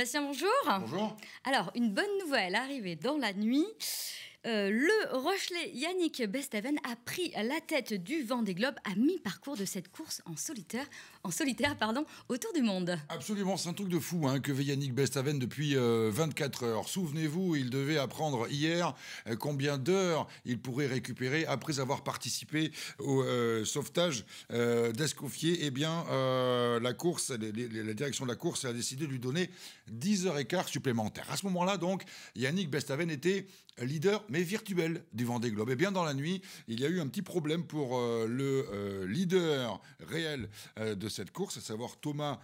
Bastien, bonjour. Bonjour. Alors, une bonne nouvelle arrivée dans la nuit. Euh, le Rochelet Yannick Bestaven a pris la tête du vent des Globes à mi-parcours de cette course en solitaire, en solitaire pardon, autour du monde. Absolument, c'est un truc de fou hein, que fait Yannick Bestaven depuis 24 euh, heures. Souvenez-vous, il devait apprendre hier euh, combien d'heures il pourrait récupérer après avoir participé au sauvetage d'Escoffier. Eh bien, la course, la direction de la course a décidé de lui donner 10 heures et quart supplémentaires. À ce moment-là, donc, Yannick Bestaven était leader mais virtuel du Vendée Globe. Et eh bien dans la nuit, il y a eu un petit problème pour euh, le euh, leader réel euh, de cette course, à savoir Thomas,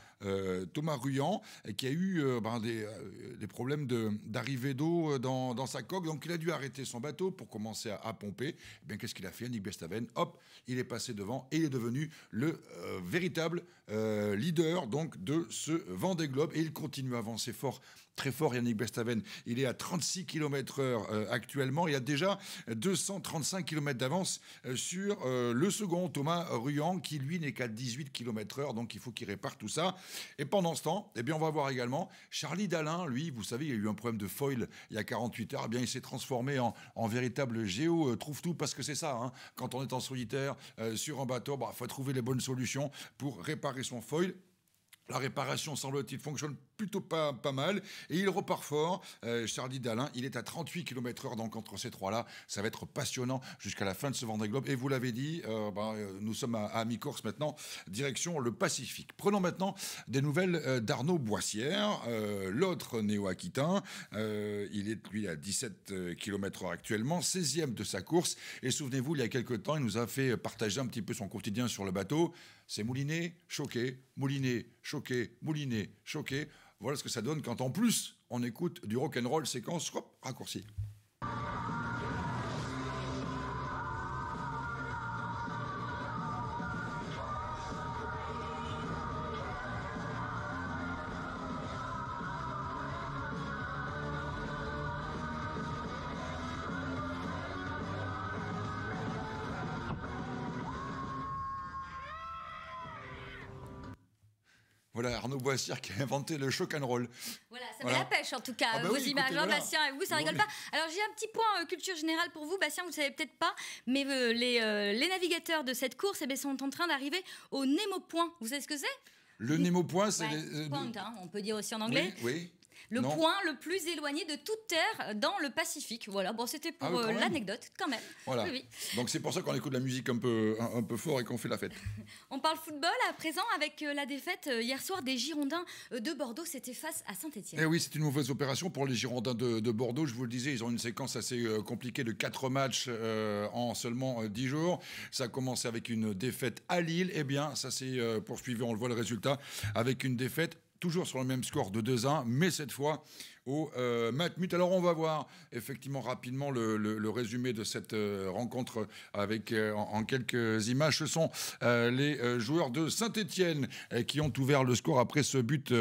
Thomas Ruan, qui a eu ben, des, problèmes d'arrivée d'eau dans, sa coque. Donc il a dû arrêter son bateau pour commencer à, pomper. Et eh bien qu'est-ce qu'il a fait, Nick Bestaven Hop, il est passé devant et il est devenu le véritable leader donc de ce Vendée Globe. Et il continue à avancer fort très fort Yannick Bestaven. Il est à 36 km heure euh, actuellement. Il y a déjà 235 km d'avance euh, sur euh, le second, Thomas Ruan, qui lui n'est qu'à 18 km heure. Donc il faut qu'il répare tout ça. Et pendant ce temps, eh bien, on va voir également Charlie Dalin. Lui, vous savez, il y a eu un problème de foil il y a 48 heures. Eh bien, il s'est transformé en, véritable géo trouve tout parce que c'est ça. Hein. quand on est en solitaire sur un bateau, il bah, faut trouver les bonnes solutions pour réparer son foil. La réparation, semble-t-il, fonctionne plutôt pas, pas mal. Et il repart fort. Euh, Charlie Dalin, il est à 38 km/h donc entre ces trois-là. Ça va être passionnant jusqu'à la fin de ce Vendée Globe. Et vous l'avez dit, euh, ben, euh, nous sommes à, mi-course maintenant, direction le Pacifique. Prenons maintenant des nouvelles euh, d'Arnaud Boissière, l'autre néo-aquitain. il est, lui, à 17 km/h actuellement, 16e de sa course. Et souvenez-vous, il y a quelques temps, il nous a fait partager un petit peu son quotidien sur le bateau. C'est mouliné, choqué, mouliné, choqué, mouliné, choqué. Voilà ce que ça donne quand en plus on écoute du rock and roll séquence hop, raccourci. Voilà, Arnaud Boissière qui a inventé le shock and roll. Voilà, ça me la pêche en tout cas, ah bah vos images. Hein, Bastien, et vous, ça rigole pas. Alors j'ai un petit point euh, culture générale pour vous, Bastien, vous ne savez peut-être pas, mais euh, les, euh, les, navigateurs de cette course eh bien, sont en train d'arriver au Nemo Point. Vous savez ce que c'est le Nemo Point, c'est. point, hein, on peut dire aussi en anglais. Oui, oui. Le point le plus éloigné de toute terre dans le Pacifique. Voilà, bon, c'était pour ah euh, l'anecdote, quand même. Voilà. Donc c'est pour ça qu'on écoute la musique un peu, un, peu fort et qu'on fait la fête. On parle football à présent avec euh, la défaite euh, hier soir des Girondins de Bordeaux. C'était face à Saint-Etienne. Eh oui, c'est une mauvaise opération pour les Girondins de, Bordeaux. Je vous le disais, ils ont une séquence assez compliquée de 4 matchs en seulement 10 jours. Ça a commencé avec une défaite à Lille. Eh bien, ça s'est poursuivi, on le voit le résultat, avec une défaite toujours sur le même score de 2-1, mais cette fois au euh, Matmut. Alors on va voir effectivement rapidement le, résumé de cette euh, rencontre avec euh, en, en, quelques images. Ce sont les joueurs de Saint-Étienne qui ont ouvert le score après ce but.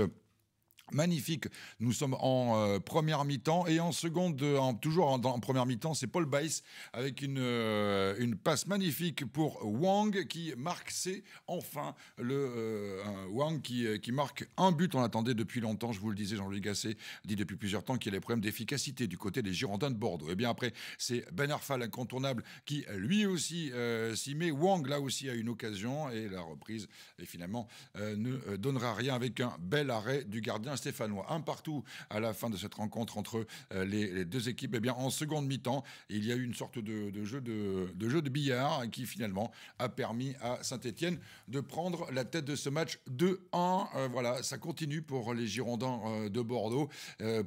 Magnifique. Nous sommes en euh, première mi-temps et en seconde, euh, toujours en, première mi-temps, c'est Paul Baïs avec euh, une, passe magnifique pour Wang qui marque, c'est enfin le Wang qui, marque un but. On attendait depuis longtemps, je vous le disais, Jean-Louis Gasset dit depuis plusieurs temps qu'il y a des problèmes d'efficacité du côté des Girondins de Bordeaux. Et eh bien après, c'est Ben Arfa, l'incontournable, qui lui aussi s'y met. Wang là aussi a une occasion et la reprise, et finalement, ne donnera rien avec un bel arrêt du gardien. Stéphanois, un partout à la fin de cette rencontre entre euh, les, deux équipes. Et eh bien, en seconde mi-temps, il y a eu une sorte de, jeu de, jeu de billard qui finalement a permis à Saint-Étienne de prendre la tête de ce match 2-1. Euh, voilà, ça continue pour les Girondins euh, de Bordeaux.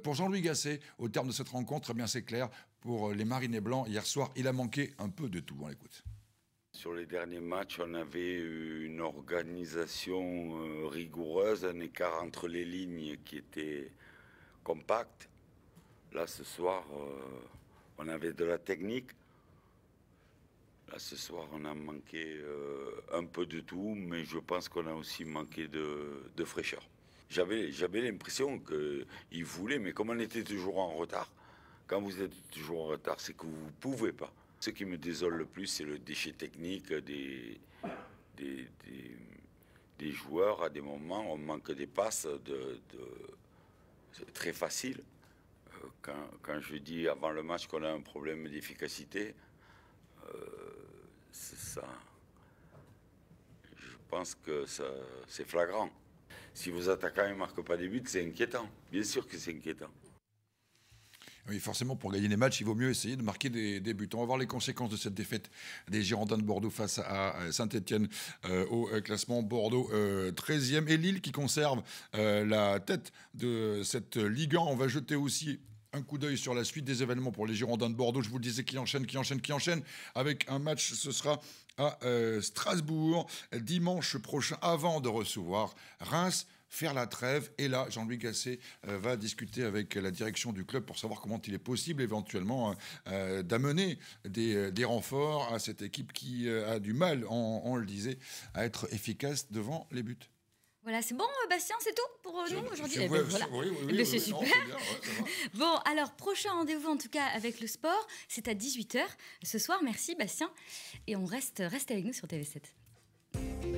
pour Jean-Louis Gasset, au terme de cette rencontre, eh bien c'est clair, pour les Marinés Blancs, hier soir, il a manqué un peu de tout. On l'écoute. Sur les derniers matchs, on avait une organisation euh, rigoureuse, un écart entre les lignes qui était compact. Là, ce soir, euh, on avait de la technique. Là, ce soir, on a manqué euh, un peu de tout, mais je pense qu'on a aussi manqué de, fraîcheur. J'avais, j'avais l'impression qu'ils voulaient, mais comme on était toujours en retard, quand vous êtes toujours en retard, c'est que vous ne pouvez pas. Ce qui me désole le plus, c'est le déchet technique des, des, joueurs. À des moments, on manque des passes de, très facile. Euh, quand, je dis avant le match qu'on a un problème d'efficacité, euh, ça. Je pense que c'est flagrant. Si vos attaquants ne marquent pas des buts, c'est inquiétant. Bien sûr que c'est inquiétant. Oui, forcément, pour gagner les matchs, il vaut mieux essayer de marquer des, buts. On va voir les conséquences de cette défaite des Girondins de Bordeaux face à euh, Saint-Etienne euh, au euh, classement Bordeaux 13e et Lille qui conserve la tête de cette Ligue 1. On va jeter aussi un coup d'œil sur la suite des événements pour les Girondins de Bordeaux. Je vous le disais, qui enchaîne, qui enchaîne, qui enchaîne. Avec un match, ce sera à Strasbourg dimanche prochain avant de recevoir Reims faire la trêve. Et là, Jean-Louis Gasset euh, va discuter avec la direction du club pour savoir comment il est possible éventuellement hein, euh, d'amener euh, des, renforts à cette équipe qui a du mal, on, le disait, à être efficace devant les buts. Voilà, c'est bon, Bastien, c'est tout pour nous aujourd'hui. Eh ben, oui, oui, oui, eh ben, super. bon, alors, prochain rendez-vous en tout cas avec le sport, c'est à 18h ce soir. Merci, Bastien. Et on reste, reste avec nous sur TV7.